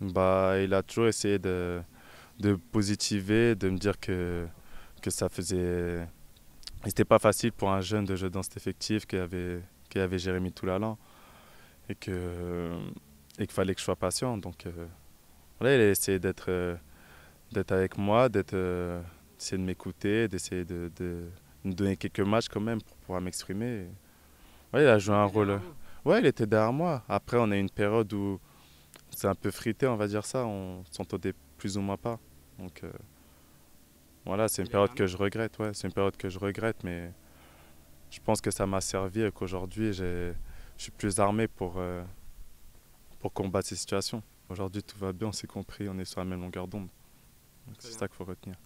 bah, il a toujours essayé de, de positiver, de me dire que, que ça faisait. C'était pas facile pour un jeune de jouer dans cet effectif qui avait, qui avait Jérémy Toulalan et qu'il et qu'il fallait que je sois patient. Donc euh, il a essayé d'être euh, d'être avec moi, d'être euh, d'essayer de m'écouter, d'essayer de, de, me donner quelques matchs quand même pour pouvoir m'exprimer. Ouais, il a joué un rôle. Ouais, il était derrière moi. Après, on a eu une période où c'est un peu frité, on va dire ça. On s'entendait plus ou moins pas. Donc euh, voilà, c'est une période que je regrette. Ouais, c'est une période que je regrette, mais je pense que ça m'a servi et qu'aujourd'hui, je suis plus armé pour, euh, pour combattre ces situations. Aujourd'hui, tout va bien, on s'est compris, on est sur la même longueur d'onde. C'est ça qu'il faut retenir.